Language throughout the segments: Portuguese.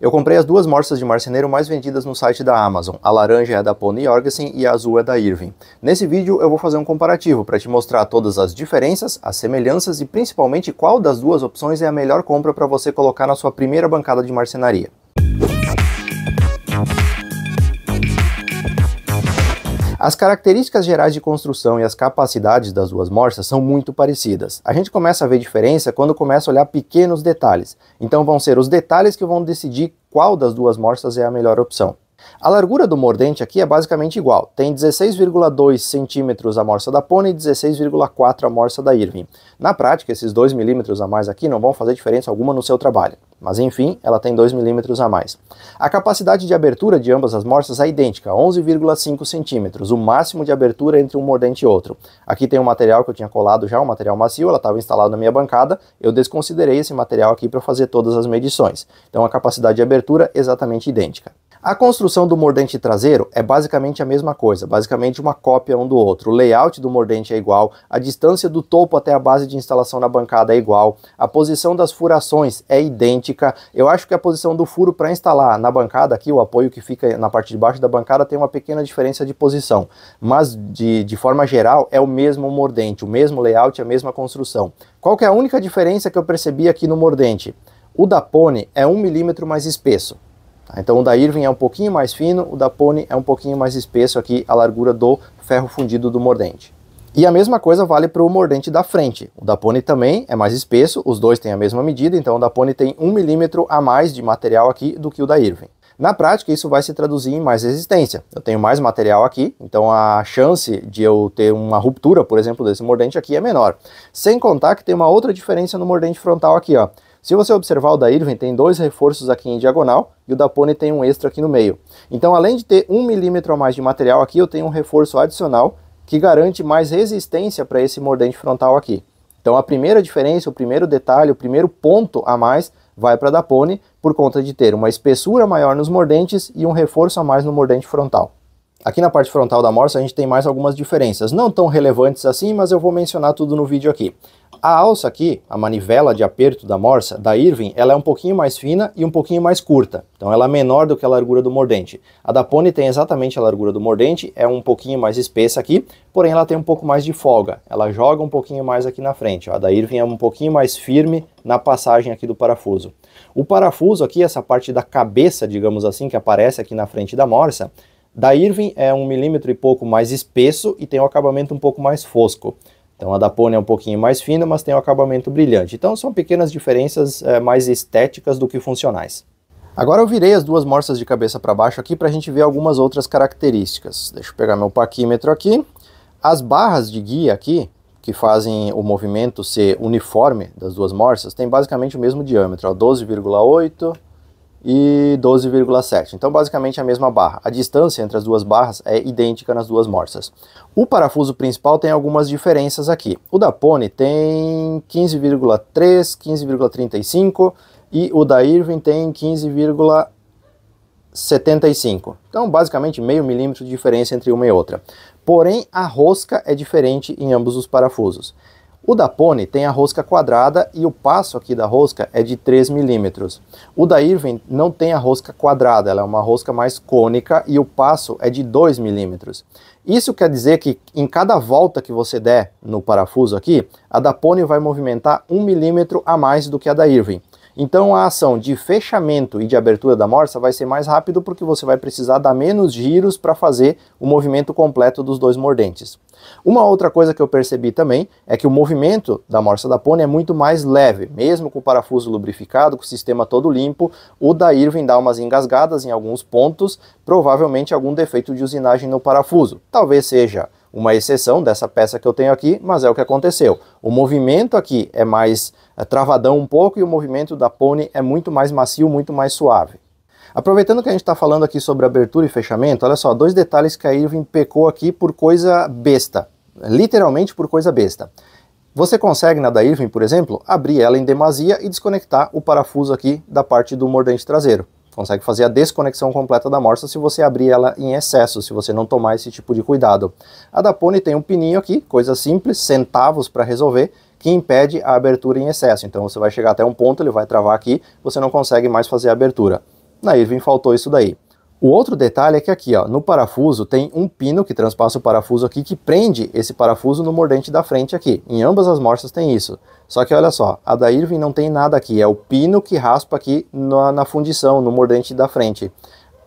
Eu comprei as duas morsas de marceneiro mais vendidas no site da Amazon. A laranja é da Pony Jorgensen e a azul é da Irving. Nesse vídeo eu vou fazer um comparativo para te mostrar todas as diferenças, as semelhanças e principalmente qual das duas opções é a melhor compra para você colocar na sua primeira bancada de marcenaria. As características gerais de construção e as capacidades das duas morsas são muito parecidas. A gente começa a ver diferença quando começa a olhar pequenos detalhes. Então vão ser os detalhes que vão decidir qual das duas morsas é a melhor opção. A largura do mordente aqui é basicamente igual, tem 16,2 centímetros a morsa da Pony e 16,4 a morsa da Irving. Na prática, esses 2 milímetros a mais aqui não vão fazer diferença alguma no seu trabalho, mas enfim, ela tem 2 milímetros a mais. A capacidade de abertura de ambas as morsas é idêntica, 11,5 centímetros, o máximo de abertura entre um mordente e outro. Aqui tem um material que eu tinha colado já, um material macio, ela estava instalada na minha bancada, eu desconsiderei esse material aqui para fazer todas as medições. Então a capacidade de abertura é exatamente idêntica. A construção do mordente traseiro é basicamente a mesma coisa, basicamente uma cópia um do outro. O layout do mordente é igual, a distância do topo até a base de instalação na bancada é igual, a posição das furações é idêntica. Eu acho que a posição do furo para instalar na bancada aqui, o apoio que fica na parte de baixo da bancada tem uma pequena diferença de posição, mas de, de forma geral é o mesmo mordente, o mesmo layout, a mesma construção. Qual que é a única diferença que eu percebi aqui no mordente? O da Pone é um milímetro mais espesso. Tá? Então o da Irving é um pouquinho mais fino, o da Pony é um pouquinho mais espesso aqui, a largura do ferro fundido do mordente. E a mesma coisa vale para o mordente da frente. O da Pony também é mais espesso, os dois têm a mesma medida, então o da Pony tem 1 milímetro a mais de material aqui do que o da Irving. Na prática, isso vai se traduzir em mais resistência. Eu tenho mais material aqui, então a chance de eu ter uma ruptura, por exemplo, desse mordente aqui é menor. Sem contar que tem uma outra diferença no mordente frontal aqui, ó. Se você observar o da Irving, tem dois reforços aqui em diagonal e o da Pony tem um extra aqui no meio. Então além de ter um milímetro a mais de material aqui, eu tenho um reforço adicional que garante mais resistência para esse mordente frontal aqui. Então a primeira diferença, o primeiro detalhe, o primeiro ponto a mais vai para a da Pony por conta de ter uma espessura maior nos mordentes e um reforço a mais no mordente frontal. Aqui na parte frontal da morsa a gente tem mais algumas diferenças, não tão relevantes assim, mas eu vou mencionar tudo no vídeo aqui. A alça aqui, a manivela de aperto da morsa, da Irving, ela é um pouquinho mais fina e um pouquinho mais curta. Então ela é menor do que a largura do mordente. A da Pony tem exatamente a largura do mordente, é um pouquinho mais espessa aqui, porém ela tem um pouco mais de folga. Ela joga um pouquinho mais aqui na frente. A da Irving é um pouquinho mais firme na passagem aqui do parafuso. O parafuso aqui, essa parte da cabeça, digamos assim, que aparece aqui na frente da morsa, da Irving é um milímetro e pouco mais espesso e tem um acabamento um pouco mais fosco. Então a da Pony é um pouquinho mais fina, mas tem um acabamento brilhante. Então são pequenas diferenças é, mais estéticas do que funcionais. Agora eu virei as duas morsas de cabeça para baixo aqui para a gente ver algumas outras características. Deixa eu pegar meu paquímetro aqui. As barras de guia aqui, que fazem o movimento ser uniforme das duas morsas, tem basicamente o mesmo diâmetro, 12,8 e 12,7. Então, basicamente é a mesma barra. A distância entre as duas barras é idêntica nas duas morsas. O parafuso principal tem algumas diferenças aqui. O da Pony tem 15,3, 15,35 e o da Irving tem 15,75. Então, basicamente meio milímetro de diferença entre uma e outra. Porém, a rosca é diferente em ambos os parafusos. O da Pony tem a rosca quadrada e o passo aqui da rosca é de 3 milímetros. O da Irving não tem a rosca quadrada, ela é uma rosca mais cônica e o passo é de 2 milímetros. Isso quer dizer que em cada volta que você der no parafuso aqui, a da Pony vai movimentar 1 milímetro a mais do que a da Irving. Então a ação de fechamento e de abertura da morsa vai ser mais rápido porque você vai precisar dar menos giros para fazer o movimento completo dos dois mordentes. Uma outra coisa que eu percebi também é que o movimento da morsa da pônei é muito mais leve, mesmo com o parafuso lubrificado, com o sistema todo limpo, o da Irving dá umas engasgadas em alguns pontos, provavelmente algum defeito de usinagem no parafuso. Talvez seja uma exceção dessa peça que eu tenho aqui, mas é o que aconteceu. O movimento aqui é mais é, travadão um pouco e o movimento da pone é muito mais macio, muito mais suave. Aproveitando que a gente está falando aqui sobre abertura e fechamento, olha só, dois detalhes que a Irving pecou aqui por coisa besta, literalmente por coisa besta. Você consegue na da Irving, por exemplo, abrir ela em demasia e desconectar o parafuso aqui da parte do mordente traseiro consegue fazer a desconexão completa da morsa se você abrir ela em excesso, se você não tomar esse tipo de cuidado. A da Pony tem um pininho aqui, coisa simples, centavos para resolver, que impede a abertura em excesso. Então você vai chegar até um ponto, ele vai travar aqui, você não consegue mais fazer a abertura. Na Irving faltou isso daí. O outro detalhe é que aqui, ó, no parafuso tem um pino que transpassa o parafuso aqui que prende esse parafuso no mordente da frente aqui. Em ambas as morsas tem isso. Só que olha só, a da Irving não tem nada aqui, é o pino que raspa aqui na, na fundição, no mordente da frente.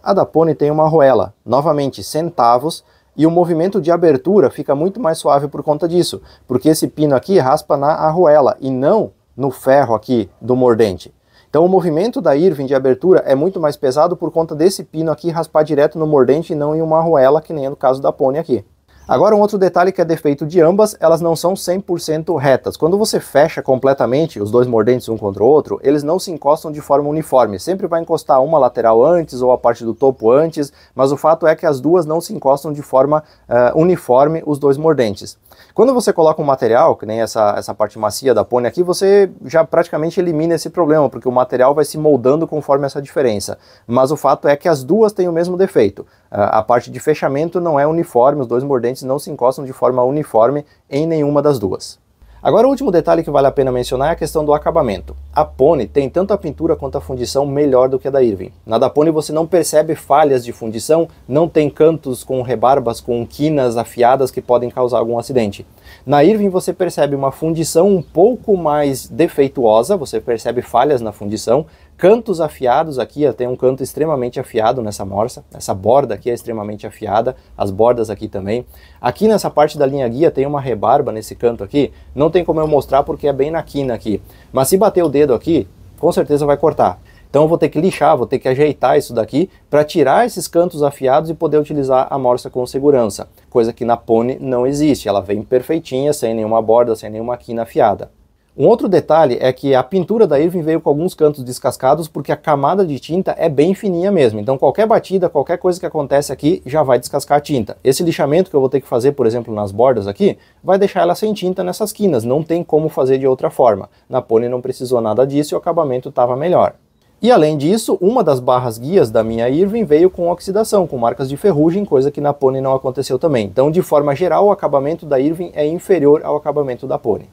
A da Pony tem uma arruela, novamente centavos, e o movimento de abertura fica muito mais suave por conta disso, porque esse pino aqui raspa na arruela e não no ferro aqui do mordente. Então o movimento da Irving de abertura é muito mais pesado por conta desse pino aqui raspar direto no mordente e não em uma arruela, que nem é no caso da Pony aqui. Agora, um outro detalhe que é defeito de ambas, elas não são 100% retas. Quando você fecha completamente os dois mordentes um contra o outro, eles não se encostam de forma uniforme. Sempre vai encostar uma lateral antes ou a parte do topo antes, mas o fato é que as duas não se encostam de forma uh, uniforme os dois mordentes. Quando você coloca um material, que nem essa, essa parte macia da pônei aqui, você já praticamente elimina esse problema, porque o material vai se moldando conforme essa diferença. Mas o fato é que as duas têm o mesmo defeito. Ah, a parte de fechamento não é uniforme, os dois mordentes não se encostam de forma uniforme em nenhuma das duas. Agora, o último detalhe que vale a pena mencionar é a questão do acabamento. A Pony tem tanto a pintura quanto a fundição melhor do que a da Irving. Na da Pony você não percebe falhas de fundição, não tem cantos com rebarbas, com quinas afiadas que podem causar algum acidente. Na Irving você percebe uma fundição um pouco mais defeituosa, você percebe falhas na fundição, cantos afiados aqui, tem um canto extremamente afiado nessa morsa, essa borda aqui é extremamente afiada, as bordas aqui também. Aqui nessa parte da linha guia tem uma rebarba nesse canto aqui, não tem como eu mostrar porque é bem na quina aqui, mas se bater o dedo aqui, com certeza vai cortar. Então eu vou ter que lixar, vou ter que ajeitar isso daqui para tirar esses cantos afiados e poder utilizar a morsa com segurança, coisa que na Pony não existe, ela vem perfeitinha, sem nenhuma borda, sem nenhuma quina afiada. Um outro detalhe é que a pintura da Irving veio com alguns cantos descascados porque a camada de tinta é bem fininha mesmo. Então qualquer batida, qualquer coisa que acontece aqui já vai descascar a tinta. Esse lixamento que eu vou ter que fazer, por exemplo, nas bordas aqui, vai deixar ela sem tinta nessas quinas. Não tem como fazer de outra forma. Na Pony não precisou nada disso e o acabamento estava melhor. E além disso, uma das barras guias da minha Irving veio com oxidação, com marcas de ferrugem, coisa que na Pony não aconteceu também. Então, de forma geral, o acabamento da Irving é inferior ao acabamento da Pony.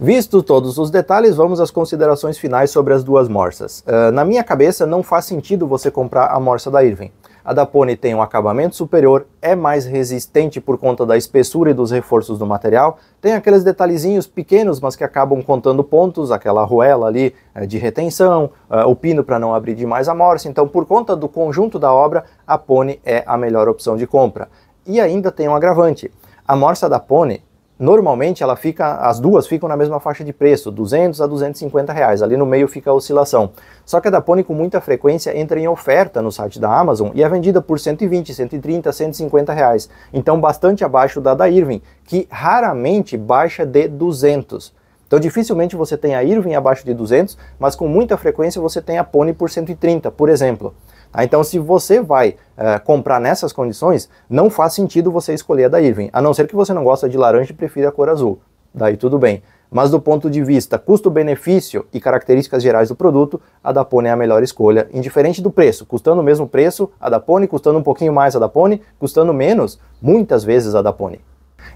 Visto todos os detalhes, vamos às considerações finais sobre as duas morsas. Uh, na minha cabeça, não faz sentido você comprar a morsa da Irving. A da Pony tem um acabamento superior, é mais resistente por conta da espessura e dos reforços do material, tem aqueles detalhezinhos pequenos, mas que acabam contando pontos, aquela arruela ali eh, de retenção, eh, o pino para não abrir demais a morsa, então por conta do conjunto da obra, a Pony é a melhor opção de compra. E ainda tem um agravante, a morsa da Pony normalmente ela fica, as duas ficam na mesma faixa de preço, 200 a 250 reais, ali no meio fica a oscilação. Só que a da Pony com muita frequência entra em oferta no site da Amazon e é vendida por 120, 130, 150 reais, então bastante abaixo da da Irving, que raramente baixa de 200. Então dificilmente você tem a Irving abaixo de 200, mas com muita frequência você tem a Pony por 130, por exemplo. Tá? Então, se você vai uh, comprar nessas condições, não faz sentido você escolher a da Irving, a não ser que você não gosta de laranja e prefira a cor azul. Daí tudo bem. Mas do ponto de vista custo-benefício e características gerais do produto, a da Pony é a melhor escolha, indiferente do preço. Custando o mesmo preço, a da Pony, custando um pouquinho mais a da Pony, custando menos, muitas vezes a da Pony.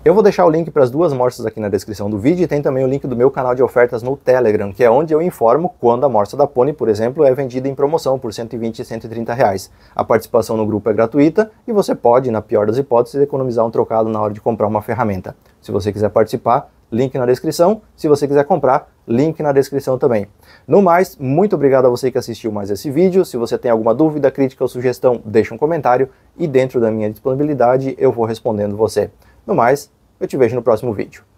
Eu vou deixar o link para as duas morsas aqui na descrição do vídeo e tem também o link do meu canal de ofertas no Telegram, que é onde eu informo quando a morsa da Pony, por exemplo, é vendida em promoção por 120 e 130 reais. A participação no grupo é gratuita e você pode, na pior das hipóteses, economizar um trocado na hora de comprar uma ferramenta. Se você quiser participar, link na descrição. Se você quiser comprar, link na descrição também. No mais, muito obrigado a você que assistiu mais esse vídeo. Se você tem alguma dúvida, crítica ou sugestão, deixa um comentário e dentro da minha disponibilidade eu vou respondendo você. No mais, eu te vejo no próximo vídeo.